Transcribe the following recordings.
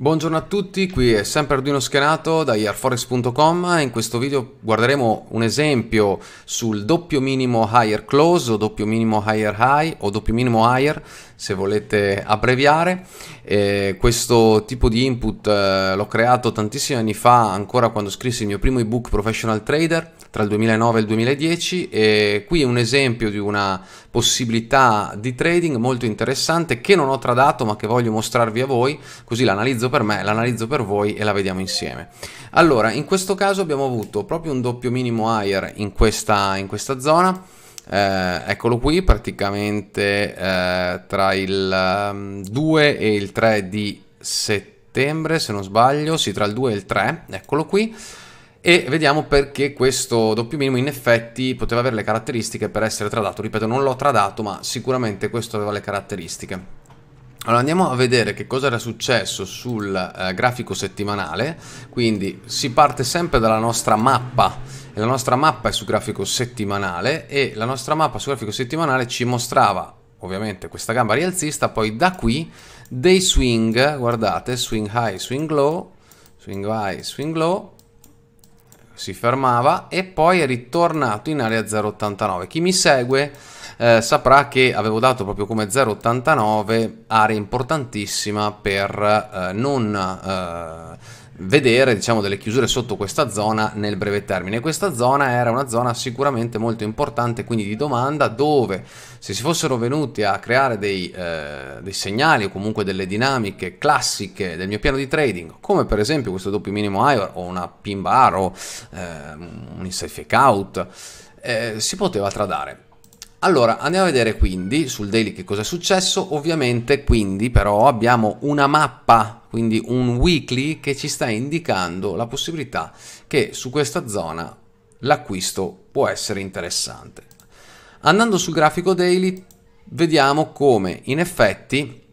Buongiorno a tutti, qui è sempre Arduino Schenato da airforest.com e in questo video guarderemo un esempio sul doppio minimo higher close o doppio minimo higher high o doppio minimo higher se volete abbreviare. Eh, questo tipo di input eh, l'ho creato tantissimi anni fa, ancora quando scrissi il mio primo ebook Professional Trader tra il 2009 e il 2010 e qui è un esempio di una possibilità di trading molto interessante che non ho tradato ma che voglio mostrarvi a voi così l'analizzo per me, l'analizzo per voi e la vediamo insieme. Allora in questo caso abbiamo avuto proprio un doppio minimo higher in questa, in questa zona eh, eccolo qui praticamente eh, tra il 2 ehm, e il 3 di settembre se non sbaglio sì tra il 2 e il 3 eccolo qui e vediamo perché questo doppio minimo in effetti poteva avere le caratteristiche per essere tradato ripeto non l'ho tradato ma sicuramente questo aveva le caratteristiche allora andiamo a vedere che cosa era successo sul eh, grafico settimanale, quindi si parte sempre dalla nostra mappa e la nostra mappa è su grafico settimanale e la nostra mappa su grafico settimanale ci mostrava ovviamente questa gamba rialzista, poi da qui dei swing, guardate, swing high, swing low, swing high, swing low, si fermava e poi è ritornato in area 0,89. Chi mi segue eh, saprà che avevo dato proprio come 0,89 area importantissima per eh, non eh, vedere diciamo, delle chiusure sotto questa zona nel breve termine. Questa zona era una zona sicuramente molto importante, quindi di domanda, dove se si fossero venuti a creare dei, eh, dei segnali o comunque delle dinamiche classiche del mio piano di trading, come per esempio questo doppio minimo higher o una pin bar o eh, un inside fake out, eh, si poteva tradare. Allora, andiamo a vedere quindi sul daily che cosa è successo. Ovviamente quindi però abbiamo una mappa, quindi un weekly che ci sta indicando la possibilità che su questa zona l'acquisto può essere interessante. Andando sul grafico daily vediamo come in effetti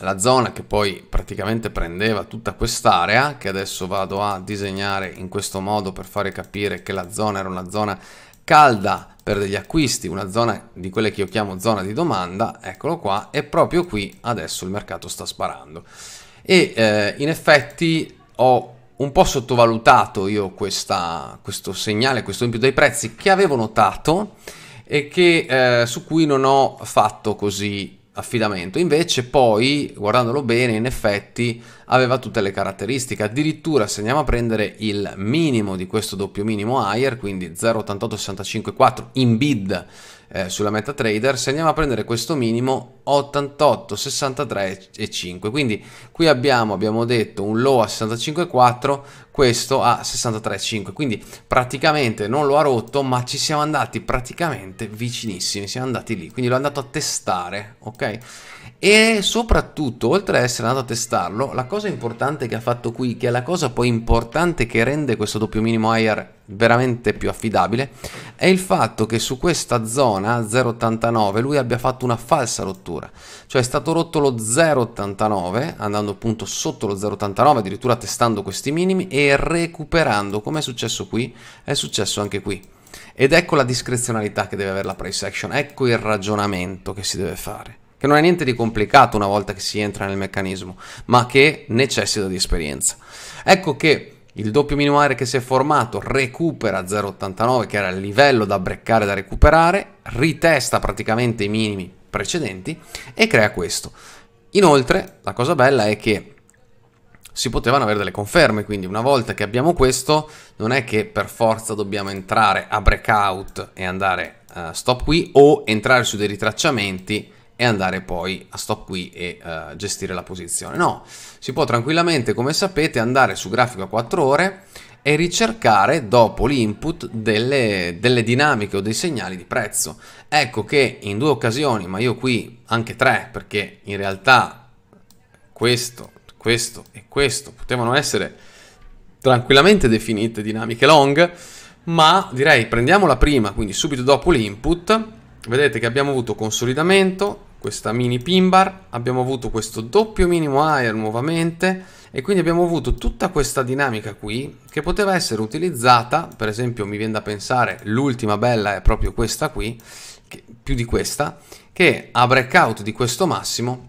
la zona che poi praticamente prendeva tutta quest'area, che adesso vado a disegnare in questo modo per fare capire che la zona era una zona calda per degli acquisti, una zona di quelle che io chiamo zona di domanda, eccolo qua, e proprio qui adesso il mercato sta sparando. E eh, in effetti ho un po' sottovalutato io questa, questo segnale, questo in dei prezzi che avevo notato e che, eh, su cui non ho fatto così affidamento. Invece poi, guardandolo bene, in effetti aveva tutte le caratteristiche. Addirittura se andiamo a prendere il minimo di questo doppio minimo higher, quindi 0,88654 in bid eh, sulla MetaTrader, se andiamo a prendere questo minimo 88, 63 e 5. Quindi qui abbiamo, abbiamo detto, un low a 65,4, questo a 63,5. Quindi praticamente non lo ha rotto, ma ci siamo andati praticamente vicinissimi, siamo andati lì. Quindi l'ho andato a testare, ok? e soprattutto oltre ad essere andato a testarlo la cosa importante che ha fatto qui che è la cosa poi importante che rende questo doppio minimo higher veramente più affidabile è il fatto che su questa zona 0,89 lui abbia fatto una falsa rottura cioè è stato rotto lo 0,89 andando appunto sotto lo 0,89 addirittura testando questi minimi e recuperando come è successo qui è successo anche qui ed ecco la discrezionalità che deve avere la price action ecco il ragionamento che si deve fare che non è niente di complicato una volta che si entra nel meccanismo, ma che necessita di esperienza. Ecco che il doppio minimo che si è formato recupera 0,89 che era il livello da breccare da recuperare, ritesta praticamente i minimi precedenti e crea questo. Inoltre la cosa bella è che si potevano avere delle conferme, quindi una volta che abbiamo questo non è che per forza dobbiamo entrare a breakout e andare uh, stop qui o entrare su dei ritracciamenti e andare poi a stop qui e uh, gestire la posizione. No, si può tranquillamente, come sapete, andare su grafico a 4 ore e ricercare dopo l'input delle, delle, dinamiche o dei segnali di prezzo. Ecco che in due occasioni, ma io qui anche tre, perché in realtà questo, questo e questo potevano essere tranquillamente definite dinamiche long, ma direi prendiamo la prima, quindi subito dopo l'input, vedete che abbiamo avuto consolidamento, questa mini pin bar, abbiamo avuto questo doppio minimo higher nuovamente e quindi abbiamo avuto tutta questa dinamica qui che poteva essere utilizzata, per esempio mi viene da pensare l'ultima bella è proprio questa qui, che, più di questa, che a breakout di questo massimo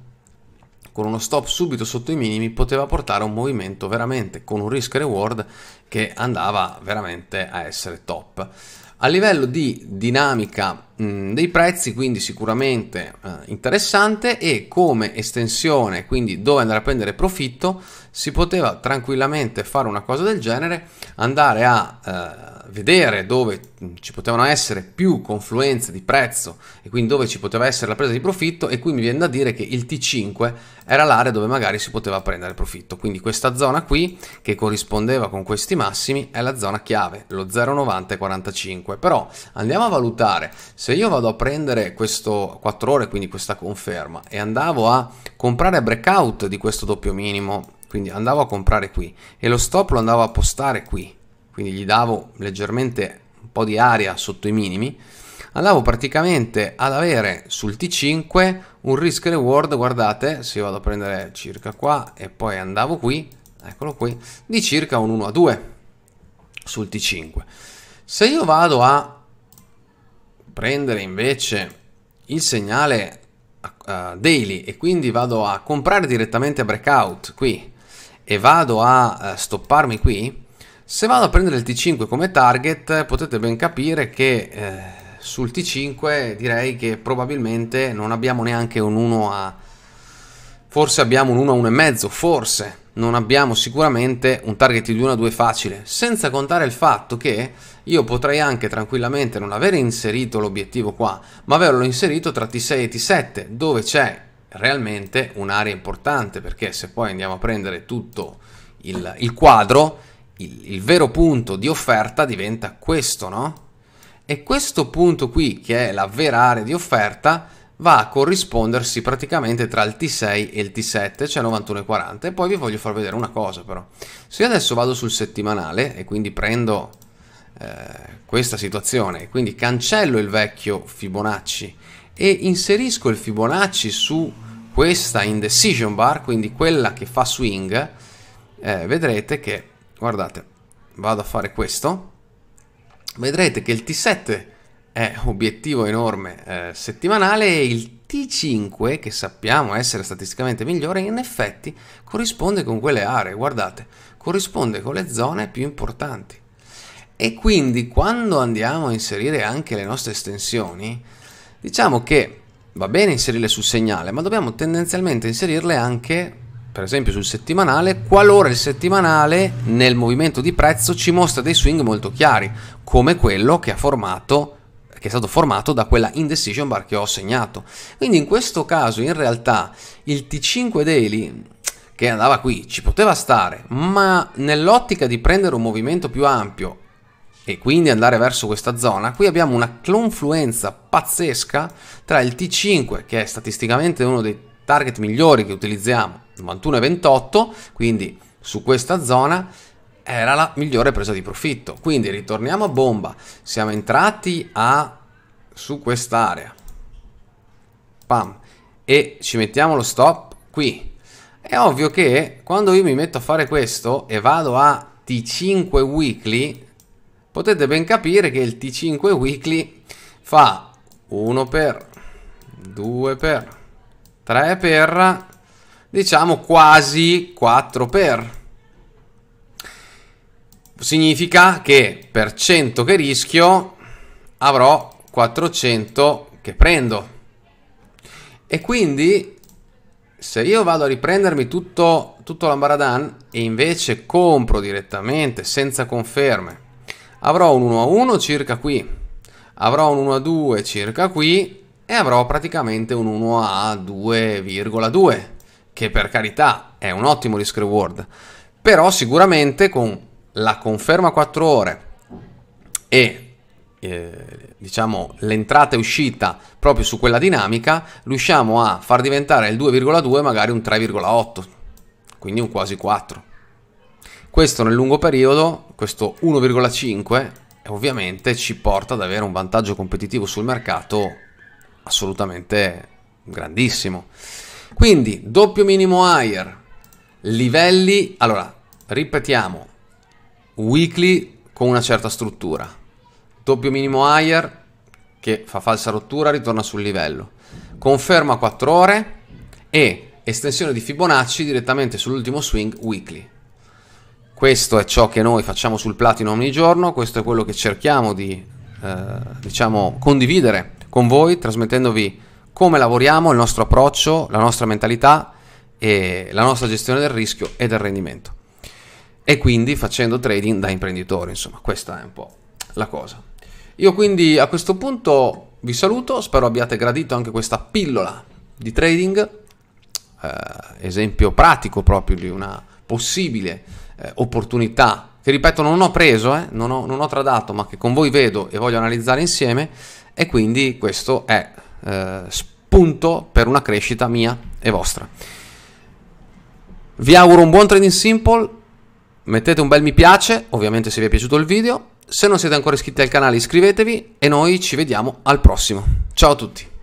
con uno stop subito sotto i minimi poteva portare un movimento veramente con un risk reward che andava veramente a essere top. A livello di dinamica Mm, dei prezzi, quindi sicuramente eh, interessante e come estensione, quindi dove andare a prendere profitto, si poteva tranquillamente fare una cosa del genere, andare a eh, vedere dove mm, ci potevano essere più confluenze di prezzo e quindi dove ci poteva essere la presa di profitto e qui mi viene da dire che il T5 era l'area dove magari si poteva prendere profitto. Quindi questa zona qui che corrispondeva con questi massimi è la zona chiave, lo 0,90 e 45. Però andiamo a valutare, se io vado a prendere questo 4 ore, quindi questa conferma e andavo a comprare a breakout di questo doppio minimo quindi andavo a comprare qui e lo stop lo andavo a postare qui quindi gli davo leggermente un po' di aria sotto i minimi, andavo praticamente ad avere sul T5 un risk reward, guardate, se io vado a prendere circa qua e poi andavo qui, eccolo qui, di circa un 1 a 2 sul T5. Se io vado a prendere invece il segnale eh, daily e quindi vado a comprare direttamente breakout qui e vado a eh, stopparmi qui, se vado a prendere il T5 come target potete ben capire che eh, sul T5 direi che probabilmente non abbiamo neanche un 1 a... Forse abbiamo un 1 a 1 e mezzo, forse non abbiamo sicuramente un target di 1 a 2 facile, senza contare il fatto che io potrei anche tranquillamente non aver inserito l'obiettivo qua, ma averlo inserito tra T6 e T7, dove c'è realmente un'area importante, perché se poi andiamo a prendere tutto il, il quadro, il, il vero punto di offerta diventa questo, no? E questo punto qui, che è la vera area di offerta, va a corrispondersi praticamente tra il T6 e il T7, cioè 91,40. E poi vi voglio far vedere una cosa però. Se io adesso vado sul settimanale e quindi prendo eh, questa situazione, quindi cancello il vecchio Fibonacci e inserisco il Fibonacci su questa indecision bar, quindi quella che fa swing, eh, vedrete che guardate, vado a fare questo, vedrete che il T7 è obiettivo enorme eh, settimanale e il T5, che sappiamo essere statisticamente migliore, in effetti corrisponde con quelle aree, guardate, corrisponde con le zone più importanti. E quindi quando andiamo a inserire anche le nostre estensioni, diciamo che va bene inserirle sul segnale, ma dobbiamo tendenzialmente inserirle anche per esempio sul settimanale, qualora il settimanale nel movimento di prezzo ci mostra dei swing molto chiari, come quello che, formato, che è stato formato da quella indecision bar che ho segnato. Quindi in questo caso in realtà il T5 daily che andava qui ci poteva stare, ma nell'ottica di prendere un movimento più ampio e quindi andare verso questa zona, qui abbiamo una confluenza pazzesca tra il T5 che è statisticamente uno dei target migliori che utilizziamo 91 e 28 quindi su questa zona era la migliore presa di profitto quindi ritorniamo a bomba siamo entrati a su quest'area pam e ci mettiamo lo stop qui è ovvio che quando io mi metto a fare questo e vado a T5 weekly potete ben capire che il T5 weekly fa 1 per 2 per 3 per, diciamo quasi 4 per. Significa che per 100 che rischio avrò 400 che prendo. E quindi se io vado a riprendermi tutto, tutto l'ambaradan e invece compro direttamente senza conferme, avrò un 1 a 1 circa qui, avrò un 1 a 2 circa qui e avrò praticamente un 1 a 2,2 che per carità è un ottimo risk reward però sicuramente con la conferma 4 ore e eh, diciamo l'entrata e uscita proprio su quella dinamica riusciamo a far diventare il 2,2 magari un 3,8 quindi un quasi 4 questo nel lungo periodo questo 1,5 ovviamente ci porta ad avere un vantaggio competitivo sul mercato assolutamente grandissimo. Quindi, doppio minimo higher, livelli, allora, ripetiamo, weekly con una certa struttura, doppio minimo higher che fa falsa rottura, ritorna sul livello, conferma 4 ore e estensione di Fibonacci direttamente sull'ultimo swing weekly. Questo è ciò che noi facciamo sul platino ogni giorno, questo è quello che cerchiamo di eh, diciamo, condividere con voi, trasmettendovi come lavoriamo, il nostro approccio, la nostra mentalità e la nostra gestione del rischio e del rendimento. E quindi facendo trading da imprenditore, insomma, questa è un po' la cosa. Io quindi a questo punto vi saluto, spero abbiate gradito anche questa pillola di trading, eh, esempio pratico proprio di una possibile eh, opportunità che ripeto non ho preso, eh, non, ho, non, ho, tradato, ma che con voi vedo e voglio analizzare insieme e quindi questo è eh, spunto per una crescita mia e vostra. Vi auguro un buon trading simple, mettete un bel mi piace, ovviamente se vi è piaciuto il video, se non siete ancora iscritti al canale iscrivetevi e noi ci vediamo al prossimo. Ciao a tutti!